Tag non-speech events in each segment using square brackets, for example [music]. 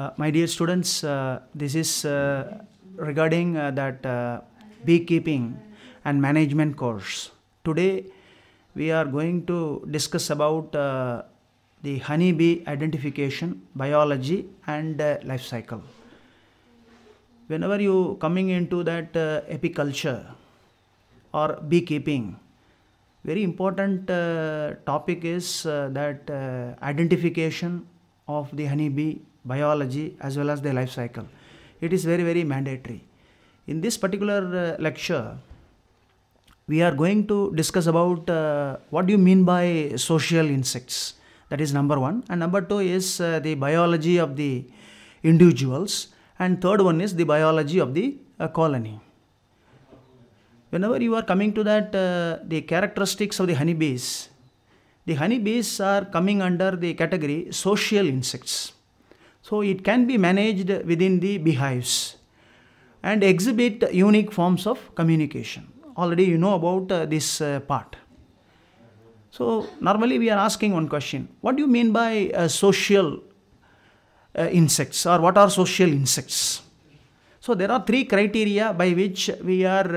Uh, my dear students, uh, this is uh, regarding uh, that uh, beekeeping and management course. Today, we are going to discuss about uh, the honeybee identification, biology and life cycle. Whenever you coming into that apiculture or beekeeping, very important topic is that identification of the honeybee biology as well as their life cycle. It is very, very mandatory. In this particular uh, lecture, we are going to discuss about uh, what do you mean by social insects. That is number one. And number two is uh, the biology of the individuals. And third one is the biology of the uh, colony. Whenever you are coming to that, uh, the characteristics of the honeybees, the honeybees are coming under the category social insects so it can be managed within the beehives and exhibit unique forms of communication. Already you know about uh, this uh, part. So normally we are asking one question. What do you mean by uh, social uh, insects or what are social insects? So there are three criteria by which we are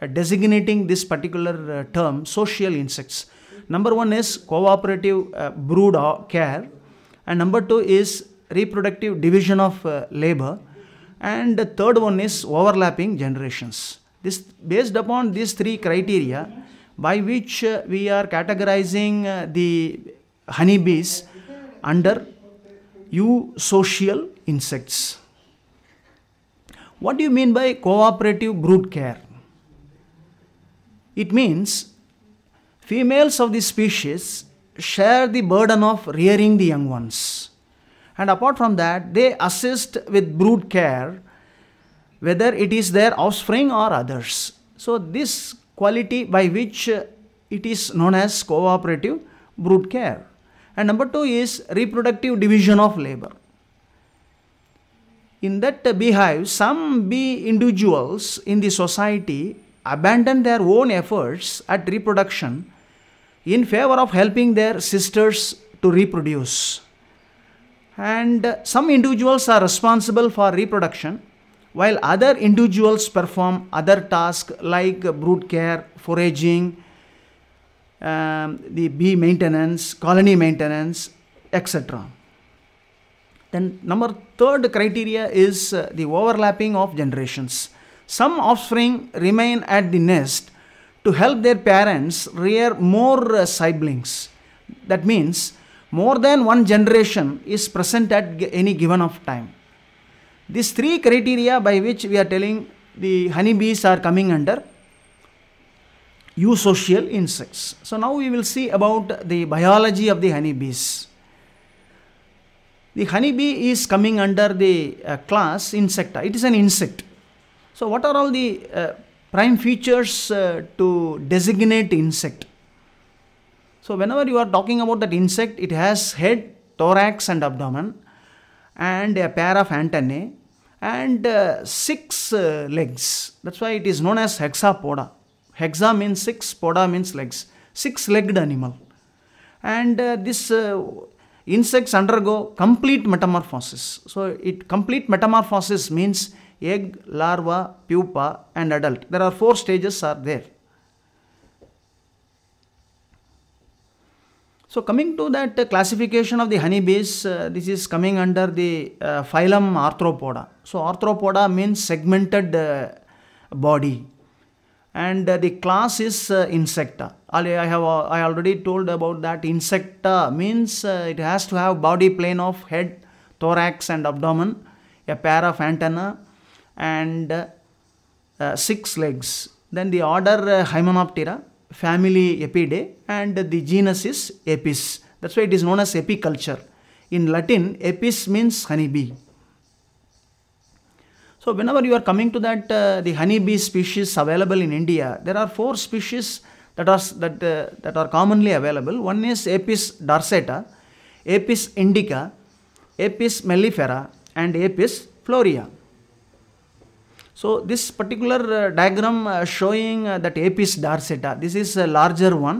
uh, designating this particular uh, term social insects. Number one is cooperative brood care and number two is reproductive division of uh, labor and the third one is overlapping generations this based upon these three criteria by which uh, we are categorizing uh, the honeybees under eusocial insects what do you mean by cooperative brood care it means females of this species share the burden of rearing the young ones and apart from that, they assist with brood care, whether it is their offspring or others. So, this quality by which it is known as cooperative brood care. And number two is reproductive division of labor. In that beehive, some bee individuals in the society abandon their own efforts at reproduction in favor of helping their sisters to reproduce and some individuals are responsible for reproduction while other individuals perform other tasks like brood care, foraging, um, the bee maintenance, colony maintenance, etc. Then number third criteria is uh, the overlapping of generations. Some offspring remain at the nest to help their parents rear more uh, siblings. That means more than one generation is present at any given of time. These three criteria by which we are telling the honeybees are coming under eusocial insects. So now we will see about the biology of the honeybees. The honeybee is coming under the uh, class insecta. It is an insect. So what are all the uh, prime features uh, to designate insect? So whenever you are talking about that insect, it has head, thorax and abdomen and a pair of antennae and uh, six uh, legs. That's why it is known as hexapoda. Hexa means six, poda means legs. Six-legged animal. And uh, this uh, insects undergo complete metamorphosis. So it complete metamorphosis means egg, larva, pupa and adult. There are four stages are there. So coming to that uh, classification of the honeybees, uh, this is coming under the uh, phylum Arthropoda. So Arthropoda means segmented uh, body and uh, the class is uh, Insecta. I have I already told about that Insecta means it has to have body plane of head, thorax and abdomen, a pair of antenna, and six legs. Then the order Hymenoptera family Epidae and the genus is Apis. That's why it is known as apiculture. In Latin, apis means honeybee. So whenever you are coming to that uh, the honeybee species available in India, there are four species that are that uh, that are commonly available. One is Apis dorsata, Apis indica, Apis mellifera, and Apis florea. So this particular uh, diagram uh, showing uh, that Apis dorsata, this is a larger one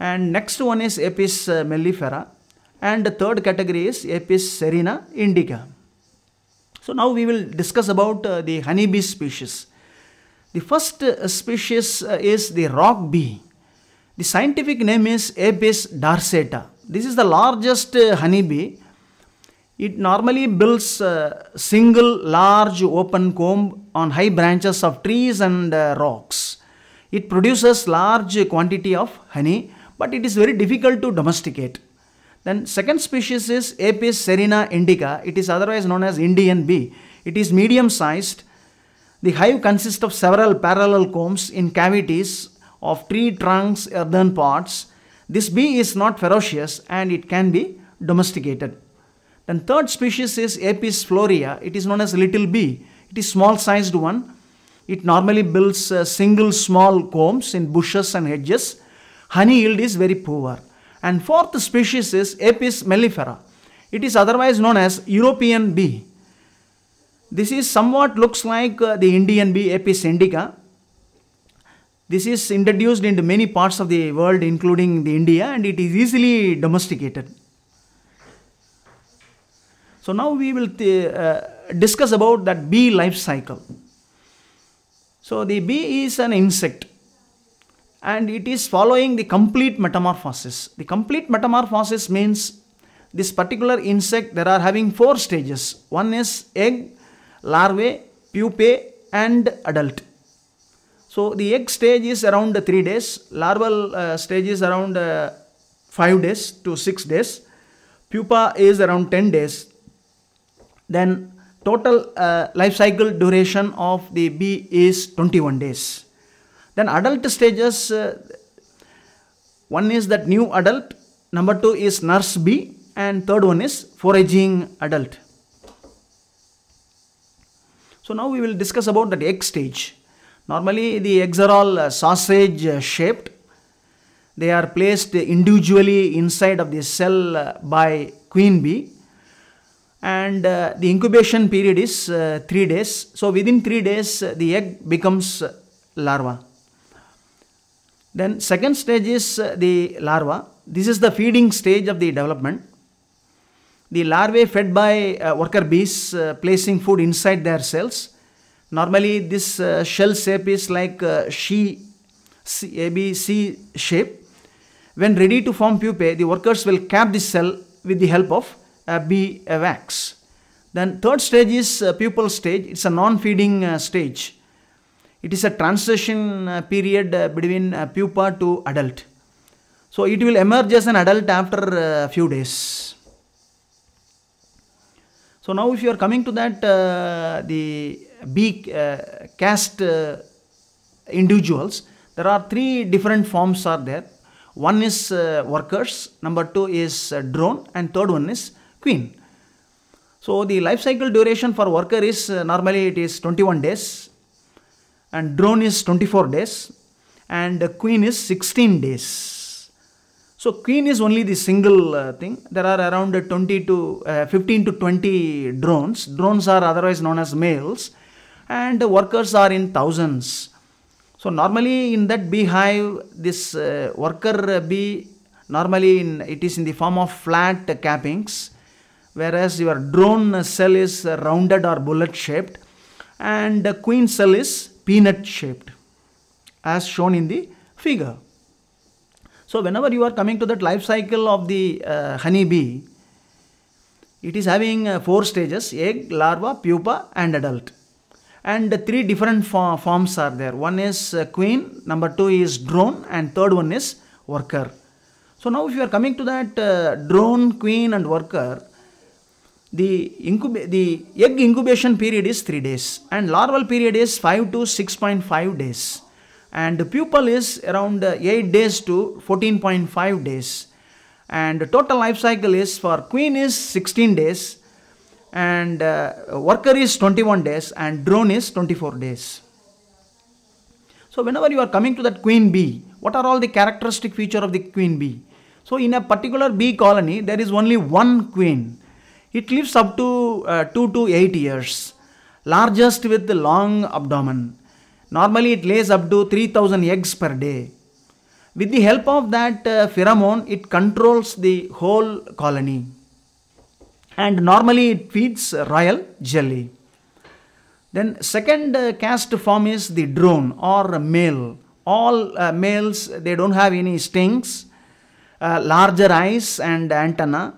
and next one is Apis mellifera and the third category is Apis serena indica. So now we will discuss about uh, the honeybee species. The first uh, species uh, is the rock bee. The scientific name is Apis dorsata. This is the largest honeybee it normally builds a single large open comb on high branches of trees and uh, rocks. It produces large quantity of honey but it is very difficult to domesticate. Then second species is Apis serena indica. It is otherwise known as Indian bee. It is medium sized. The hive consists of several parallel combs in cavities of tree trunks, earthen pots. This bee is not ferocious and it can be domesticated. Then third species is Apis florea. It is known as little bee. It is small sized one. It normally builds uh, single small combs in bushes and hedges. Honey yield is very poor. And fourth species is Apis mellifera. It is otherwise known as European bee. This is somewhat looks like uh, the Indian bee Apis indica. This is introduced into many parts of the world including the India and it is easily domesticated. So now we will uh, discuss about that bee life cycle. So the bee is an insect and it is following the complete metamorphosis. The complete metamorphosis means this particular insect there are having four stages. One is egg, larvae, pupae and adult. So the egg stage is around 3 days, larval uh, stage is around uh, 5 days to 6 days, pupa is around 10 days then total uh, life cycle duration of the bee is 21 days. Then adult stages, uh, one is that new adult, number two is nurse bee and third one is foraging adult. So now we will discuss about that egg stage. Normally the eggs are all uh, sausage uh, shaped. They are placed individually inside of the cell uh, by queen bee and uh, the incubation period is uh, 3 days. So within 3 days uh, the egg becomes uh, larva. Then second stage is uh, the larva. This is the feeding stage of the development. The larvae fed by uh, worker bees placing food inside their cells. Normally this shell shape is like uh, she C, A, B, C shape. When ready to form pupae, the workers will cap the cell with the help of be a wax. Then third stage is uh, pupal stage. It's a non-feeding uh, stage. It is a transition uh, period between pupa to adult. So it will emerge as an adult after a few days. So now if you are coming to that, uh, the B uh, caste uh, individuals, there are three different forms are there. One is workers, number two is drone and third one is queen. So the life cycle duration for worker is uh, normally it is 21 days and drone is 24 days and queen is 16 days. So queen is only the single uh, thing. There are around 20 to uh, 15 to 20 drones. Drones are otherwise known as males and workers are in thousands. So normally in that beehive, this uh, worker bee normally in, it is in the form of flat cappings whereas your drone cell is rounded or bullet shaped and the queen cell is peanut shaped as shown in the figure. So whenever you are coming to that life cycle of the uh, honey bee, it is having uh, four stages, egg, larva, pupa and adult. And uh, three different forms are there. One is uh, queen, number two is drone and third one is worker. So now if you are coming to that uh, drone, queen and worker, the, incub- the egg incubation period is 3 days and larval period is 5 to 6.5 days and the pupil is around uh, 8 days to 14.5 days and total life cycle is for queen is 16 days and uh, worker is 21 days and drone is 24 days so whenever you are coming to that queen bee what are all the characteristic feature of the queen bee so in a particular bee colony there is only one queen it lives up to uh, 2 to 8 years, largest with the long abdomen. Normally it lays up to 3000 eggs per day. With the help of that uh, pheromone, it controls the whole colony. And normally it feeds royal jelly. Then second uh, caste form is the drone or male. All uh, males, they don't have any stings, uh, larger eyes and antenna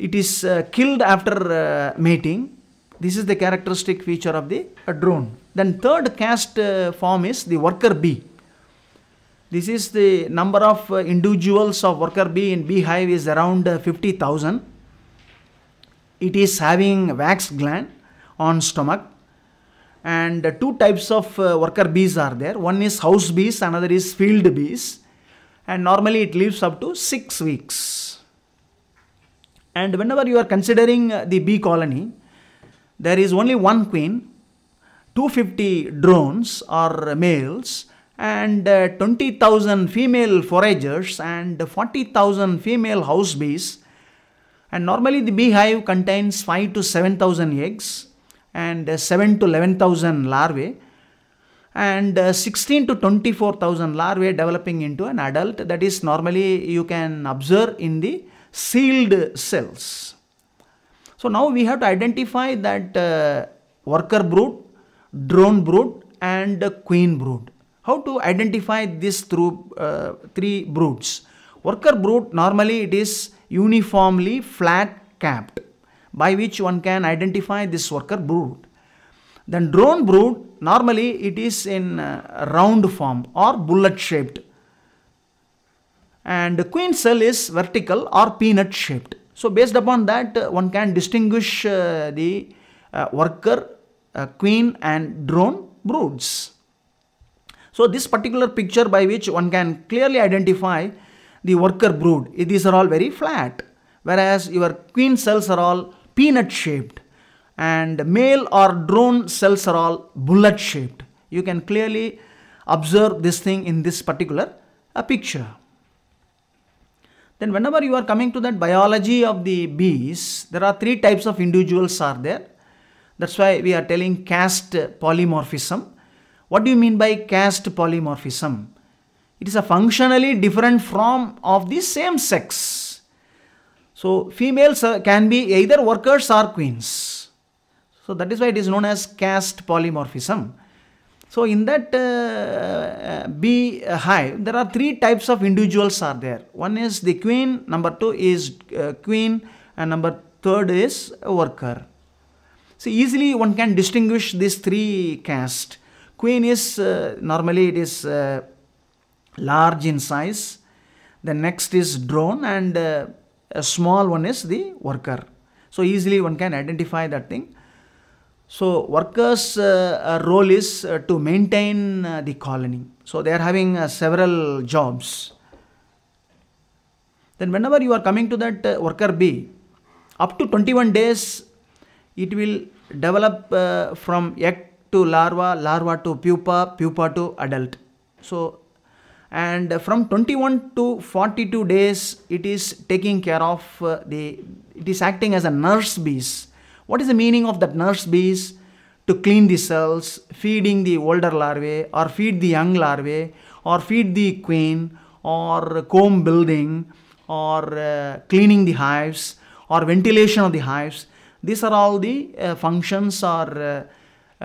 it is uh, killed after uh, mating. This is the characteristic feature of the uh, drone. Then third caste uh, form is the worker bee. This is the number of individuals of worker bee in beehive is around 50,000. It is having wax gland on stomach and two types of worker bees are there. One is house bees, another is field bees and normally it lives up to 6 weeks. And whenever you are considering the bee colony, there is only one queen, 250 drones or males, and uh, 20,000 female foragers and 40,000 female house bees. And normally the beehive contains 5 to 7,000 eggs and uh, 7 to 11,000 larvae and uh, 16 to 24,000 larvae developing into an adult that is normally you can observe in the sealed cells. So now we have to identify that uh, worker brood, drone brood and queen brood. How to identify this through uh, three broods? Worker brood normally it is uniformly flat capped by which one can identify this worker brood. Then drone brood normally it is in uh, round form or bullet shaped and the queen cell is vertical or peanut shaped. So based upon that uh, one can distinguish uh, the uh, worker, uh, queen and drone broods. So this particular picture by which one can clearly identify the worker brood, eh, these are all very flat whereas your queen cells are all peanut shaped and male or drone cells are all bullet shaped. You can clearly observe this thing in this particular uh, picture. Then whenever you are coming to that biology of the bees, there are three types of individuals are there. That's why we are telling caste polymorphism. What do you mean by caste polymorphism? It is a functionally different form of the same sex. So females can be either workers or queens. So that is why it is known as caste polymorphism. So in that uh, uh bee hive, there are three types of individuals are there. One is the queen, number two is uh, queen, and number third is worker. So easily one can distinguish these three caste. Queen is uh, normally it is uh, large in size. The next is drone and uh, a small one is the worker. So easily one can identify that thing. So workers' uh, uh, role is uh, to maintain the colony. So they are having several jobs. Then whenever you are coming to that worker B, up to 21 days, it will develop from egg to larva, larva to pupa, pupa to adult. So and from 21 to 42 days it is taking care of uh, the it is acting as a nurse bees what is the meaning of that nurse bees to clean the cells, feeding the older larvae or feed the young larvae or feed the queen or comb building or uh, cleaning the hives or ventilation of the hives. These are all the uh, functions or uh,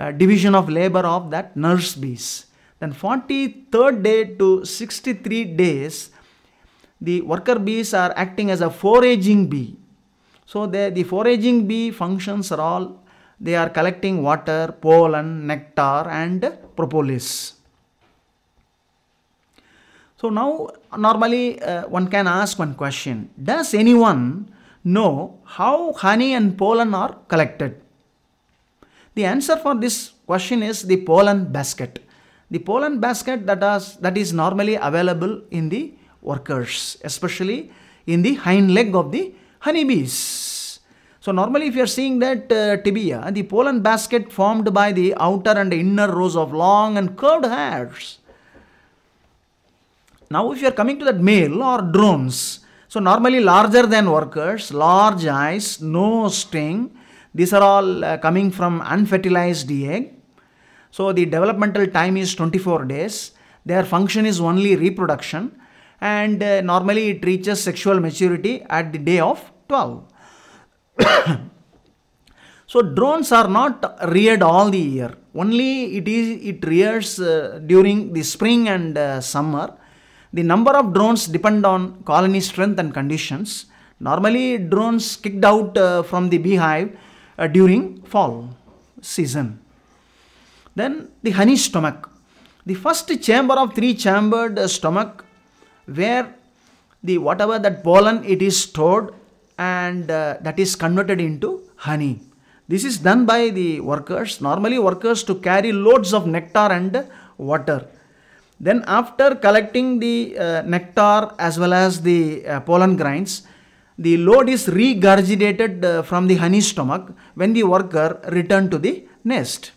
uh division of labor of that nurse bees. Then 43rd day to 63 days, the worker bees are acting as a foraging bee so they, the foraging bee functions are all, they are collecting water, pollen, nectar and propolis. So now normally uh, one can ask one question, does anyone know how honey and pollen are collected? The answer for this question is the pollen basket. The pollen basket that, has, that is normally available in the workers, especially in the hind leg of the honeybees. So normally if you are seeing that uh, tibia, the pollen basket formed by the outer and inner rows of long and curved hairs. Now if you are coming to that male or drones, so normally larger than workers, large eyes, no sting, these are all uh, coming from unfertilized egg. So the developmental time is 24 days. Their function is only reproduction and uh, normally it reaches sexual maturity at the day of 12 [coughs] so drones are not reared all the year only it is it rears uh, during the spring and uh, summer the number of drones depend on colony strength and conditions normally drones kicked out uh, from the beehive uh, during fall season then the honey stomach the first chamber of three chambered stomach where the whatever that pollen it is stored and uh, that is converted into honey. This is done by the workers, normally workers to carry loads of nectar and water. Then after collecting the uh, nectar as well as the uh, pollen grains, the load is regurgitated uh, from the honey stomach when the worker return to the nest.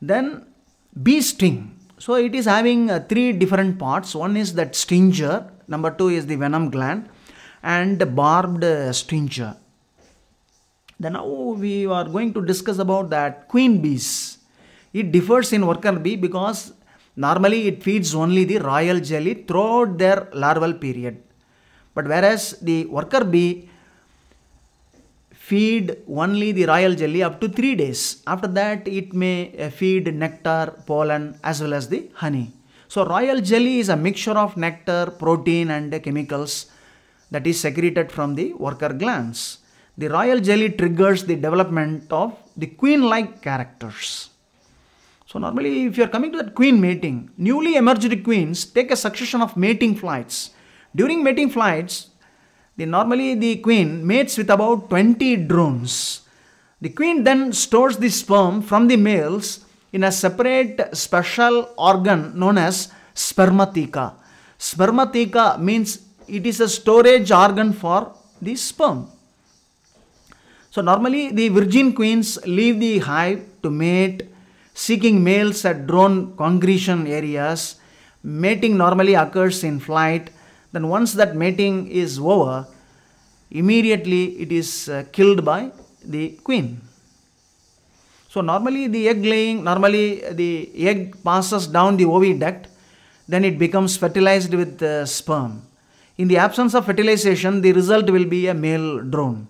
Then bee sting. So it is having uh, three different parts. One is that stinger, number two is the venom gland, and barbed stinger. Then now we are going to discuss about that queen bees. It differs in worker bee because normally it feeds only the royal jelly throughout their larval period. But whereas the worker bee feed only the royal jelly up to 3 days. After that it may eh, feed nectar, pollen as well as the honey. So royal jelly is a mixture of nectar, protein and chemicals that is secreted from the worker glands. The royal jelly triggers the development of the queen-like characters. So normally if you are coming to that queen mating, newly emerged queens take a succession of mating flights. During mating flights, the, normally the queen mates with about 20 drones. The queen then stores the sperm from the males in a separate special organ known as spermatheca. Spermatheca means it is a storage organ for the sperm. So normally the virgin queens leave the hive to mate, seeking males at drone congregation areas. Mating normally occurs in flight. Then once that mating is over, immediately it is uh, killed by the queen. So normally the egg laying, normally the egg passes down the oviduct, then it becomes fertilized with uh, sperm. In the absence of fertilization, the result will be a male drone.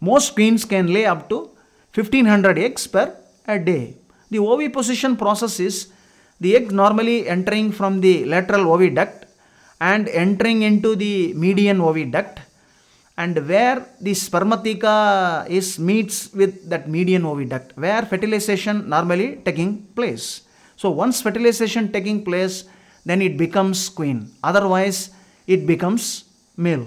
Most queens can lay up to 1500 eggs per a day. The oviposition process is the egg normally entering from the lateral oviduct and entering into the median oviduct and where the spermatheca is meets with that median oviduct where fertilization normally taking place. So once fertilization taking place then it becomes queen otherwise it becomes male.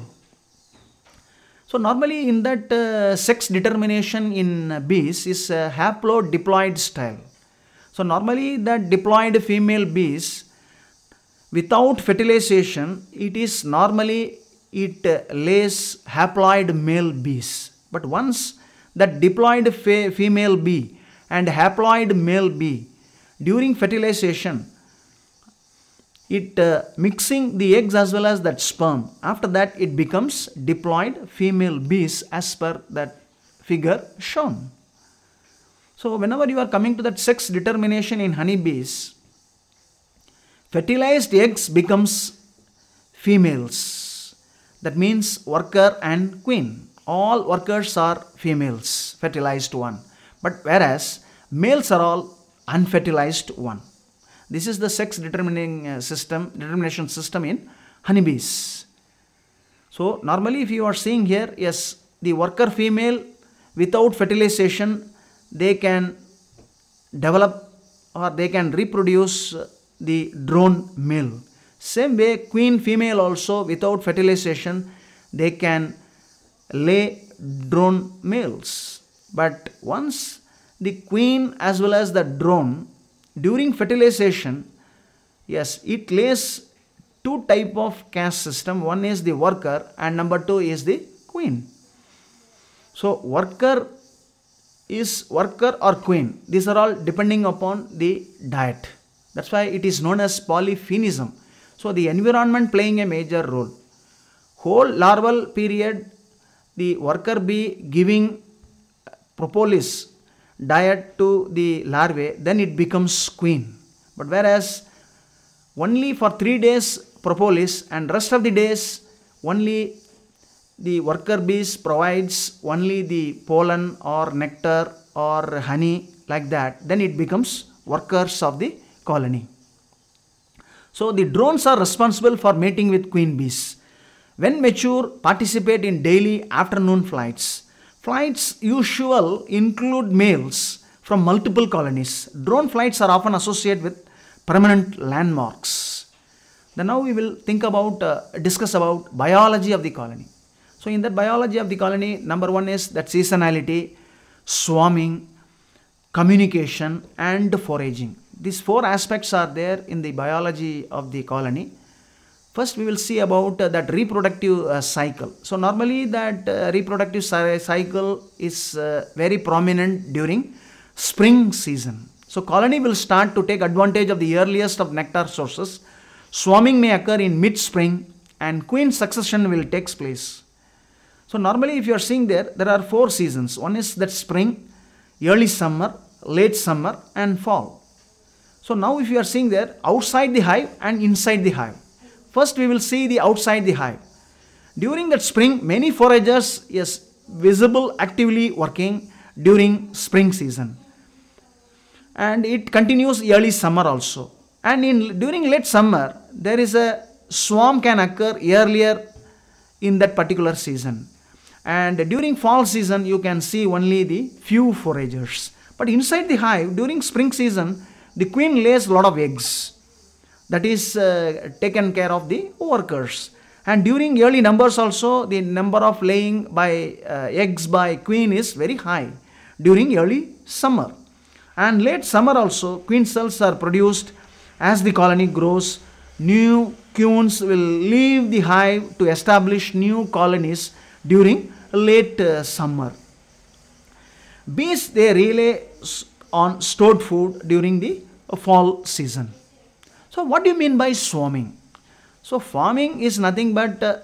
So normally in that uh, sex determination in bees is haplodiploid style. So normally that diploid female bees without fertilization it is normally it lays haploid male bees. But once that diploid fe female bee and haploid male bee during fertilization it uh, mixing the eggs as well as that sperm. After that, it becomes deployed female bees as per that figure shown. So whenever you are coming to that sex determination in honeybees, fertilized eggs becomes females. That means worker and queen. All workers are females, fertilized one. But whereas males are all unfertilized one. This is the sex determining uh, system, determination system in honeybees. So normally if you are seeing here, yes, the worker female without fertilization, they can develop or they can reproduce uh, the drone male. Same way queen female also without fertilization, they can lay drone males. But once the queen as well as the drone during fertilization, yes, it lays two type of caste system. One is the worker and number two is the queen. So worker is worker or queen. These are all depending upon the diet. That's why it is known as polyphenism. So the environment playing a major role. Whole larval period, the worker bee giving propolis diet to the larvae, then it becomes queen. But whereas only for three days propolis and rest of the days only the worker bees provides only the pollen or nectar or honey like that, then it becomes workers of the colony. So the drones are responsible for mating with queen bees. When mature, participate in daily afternoon flights. Flights usual include males from multiple colonies. Drone flights are often associated with permanent landmarks. Then now we will think about, uh, discuss about biology of the colony. So in that biology of the colony, number one is that seasonality, swarming, communication and foraging. These four aspects are there in the biology of the colony. First, we will see about uh, that reproductive uh, cycle. So, normally that uh, reproductive cycle is very prominent during spring season. So, colony will start to take advantage of the earliest of nectar sources. Swarming may occur in mid-spring and queen succession will take place. So, normally if you are seeing there, there are four seasons. One is that spring, early summer, late summer and fall. So, now if you are seeing there, outside the hive and inside the hive. First, we will see the outside the hive. During that spring, many foragers is visible actively working during spring season. And it continues early summer also. And in during late summer, there is a swarm can occur earlier in that particular season. And during fall season, you can see only the few foragers. But inside the hive, during spring season, the queen lays a lot of eggs that is uh, taken care of the workers. And during early numbers also, the number of laying by uh, eggs by queen is very high during early summer. And late summer also, queen cells are produced as the colony grows. New queens will leave the hive to establish new colonies during late uh, summer. Bees, they rely on stored food during the fall season. So, what do you mean by swarming? So, farming is nothing but uh,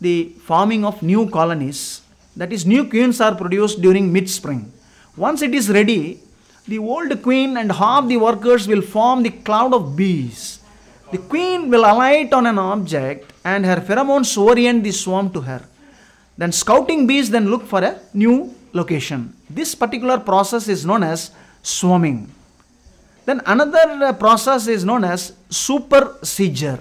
the farming of new colonies, that is, new queens are produced during mid spring. Once it is ready, the old queen and half the workers will form the cloud of bees. The queen will alight on an object and her pheromones orient the swarm to her. Then scouting bees then look for a new location. This particular process is known as swarming. Then another uh, process is known as supersesure.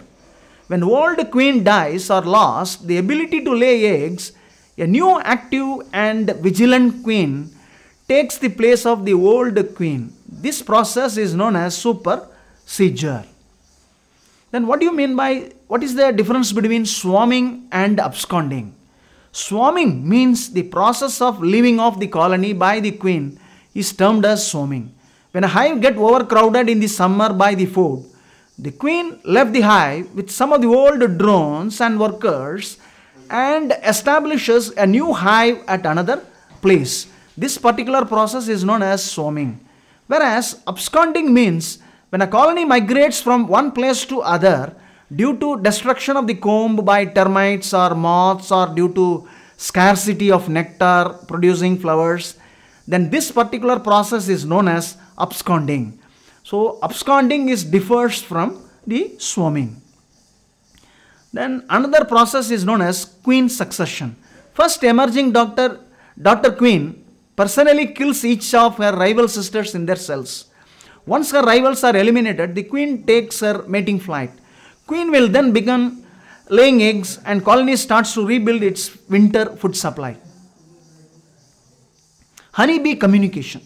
When old queen dies or lost, the ability to lay eggs, a new active and vigilant queen takes the place of the old queen. This process is known as supersesure. Then what do you mean by, what is the difference between swarming and absconding? Swarming means the process of leaving off the colony by the queen is termed as swarming. When a hive get overcrowded in the summer by the food, the queen left the hive with some of the old drones and workers and establishes a new hive at another place. This particular process is known as swarming. Whereas absconding means when a colony migrates from one place to other due to destruction of the comb by termites or moths or due to scarcity of nectar producing flowers, then this particular process is known as absconding. So absconding is differs from the swarming. Then another process is known as queen succession. First emerging doctor, Dr. Queen personally kills each of her rival sisters in their cells. Once her rivals are eliminated, the queen takes her mating flight. Queen will then begin laying eggs and colony starts to rebuild its winter food supply. Honeybee communication.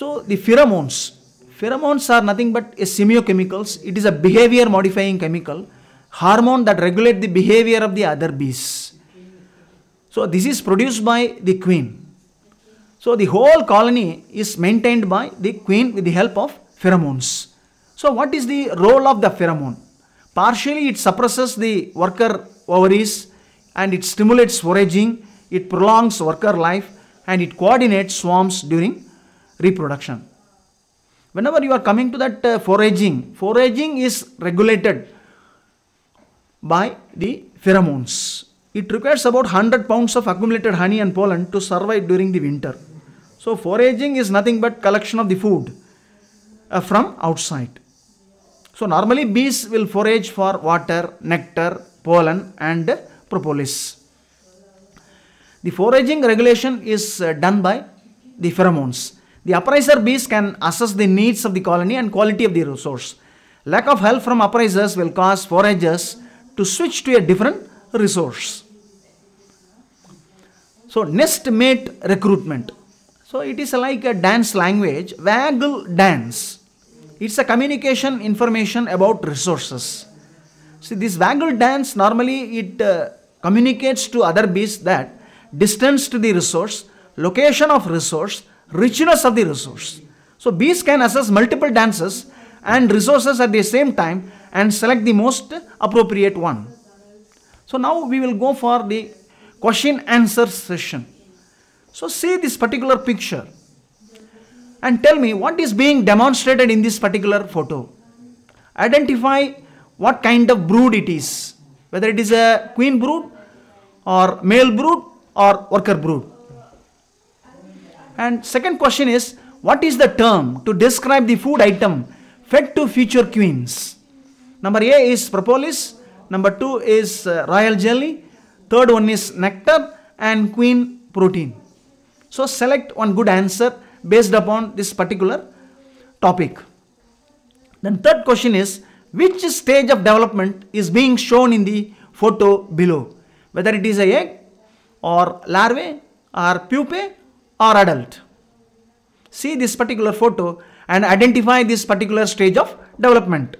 So the pheromones, pheromones are nothing but a semiochemicals. It is a behavior modifying chemical, hormone that regulate the behavior of the other bees. So this is produced by the queen. So the whole colony is maintained by the queen with the help of pheromones. So what is the role of the pheromone? Partially it suppresses the worker ovaries and it stimulates foraging, it prolongs worker life and it coordinates swarms during reproduction. Whenever you are coming to that uh, foraging, foraging is regulated by the pheromones. It requires about 100 pounds of accumulated honey and pollen to survive during the winter. So foraging is nothing but collection of the food uh, from outside. So normally bees will forage for water, nectar, pollen and uh, propolis. The foraging regulation is uh, done by the pheromones. The appraiser bees can assess the needs of the colony and quality of the resource. Lack of help from appraisers will cause foragers to switch to a different resource. So nest mate recruitment. So it is like a dance language, waggle dance. It's a communication information about resources. See this waggle dance normally it uh, communicates to other bees that distance to the resource, location of resource, richness of the resource. So bees can assess multiple dances and resources at the same time and select the most appropriate one. So now we will go for the question answer session. So see this particular picture and tell me what is being demonstrated in this particular photo. Identify what kind of brood it is, whether it is a queen brood or male brood or worker brood. And second question is, what is the term to describe the food item fed to future queens? Number A is propolis, number 2 is uh, royal jelly, third one is nectar and queen protein. So select one good answer based upon this particular topic. Then third question is, which stage of development is being shown in the photo below? Whether it is a egg or larvae or pupae or adult. See this particular photo and identify this particular stage of development.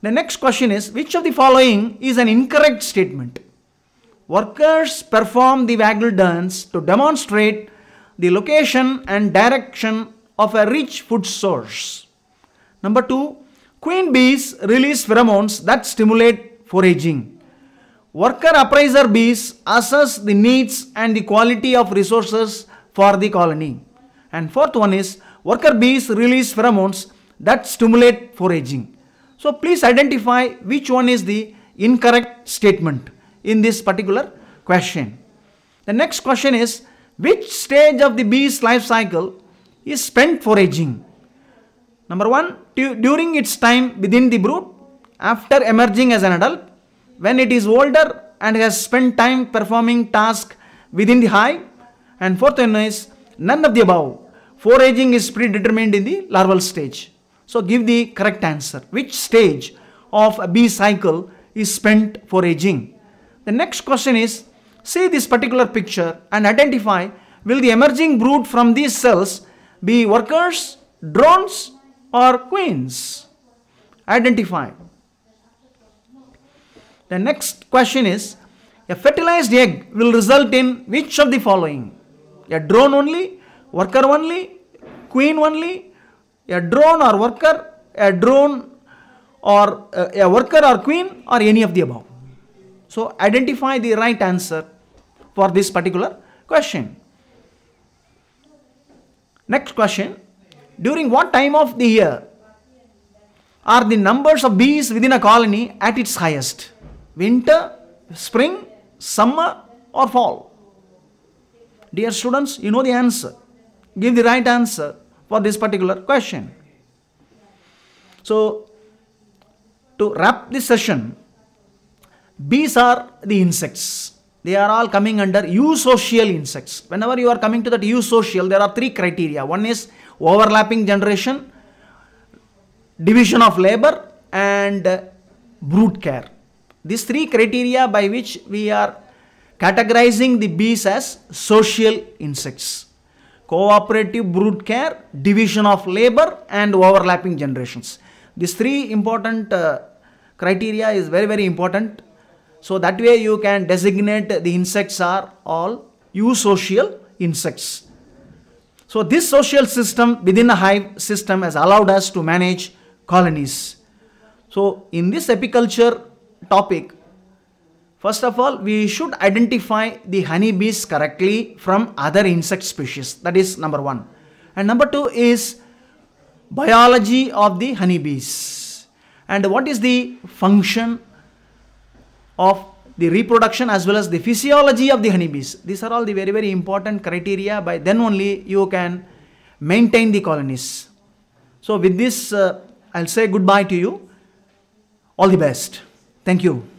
The next question is which of the following is an incorrect statement? Workers perform the waggle dance to demonstrate the location and direction of a rich food source. Number two, queen bees release pheromones that stimulate foraging. Worker appraiser bees assess the needs and the quality of resources for the colony. And fourth one is worker bees release pheromones that stimulate foraging. So please identify which one is the incorrect statement in this particular question. The next question is which stage of the bee's life cycle is spent foraging? Number one, during its time within the brood, after emerging as an adult, when it is older and has spent time performing tasks within the hive. And fourth one is none of the above. Foraging is predetermined in the larval stage. So give the correct answer. Which stage of a bee cycle is spent foraging? The next question is see this particular picture and identify will the emerging brood from these cells be workers, drones or queens? Identify. The next question is, a fertilized egg will result in which of the following? A drone only, worker only, queen only, a drone or worker, a drone or uh, a worker or queen or any of the above. So identify the right answer for this particular question. Next question, during what time of the year are the numbers of bees within a colony at its highest? winter, spring, summer or fall? Dear students, you know the answer. Give the right answer for this particular question. So, to wrap this session, bees are the insects. They are all coming under eusocial insects. Whenever you are coming to that eusocial, there are three criteria. One is overlapping generation, division of labor and uh, brood care. These three criteria by which we are categorizing the bees as social insects. Cooperative brood care, division of labor and overlapping generations. These three important uh, criteria is very very important. So that way you can designate the insects are all eusocial insects. So this social system within a hive system has allowed us to manage colonies. So in this apiculture topic. First of all, we should identify the honeybees correctly from other insect species. That is number one. And number two is biology of the honeybees. And what is the function of the reproduction as well as the physiology of the honeybees. These are all the very, very important criteria. By then only you can maintain the colonies. So with this, uh, I'll say goodbye to you. All the best. Thank you.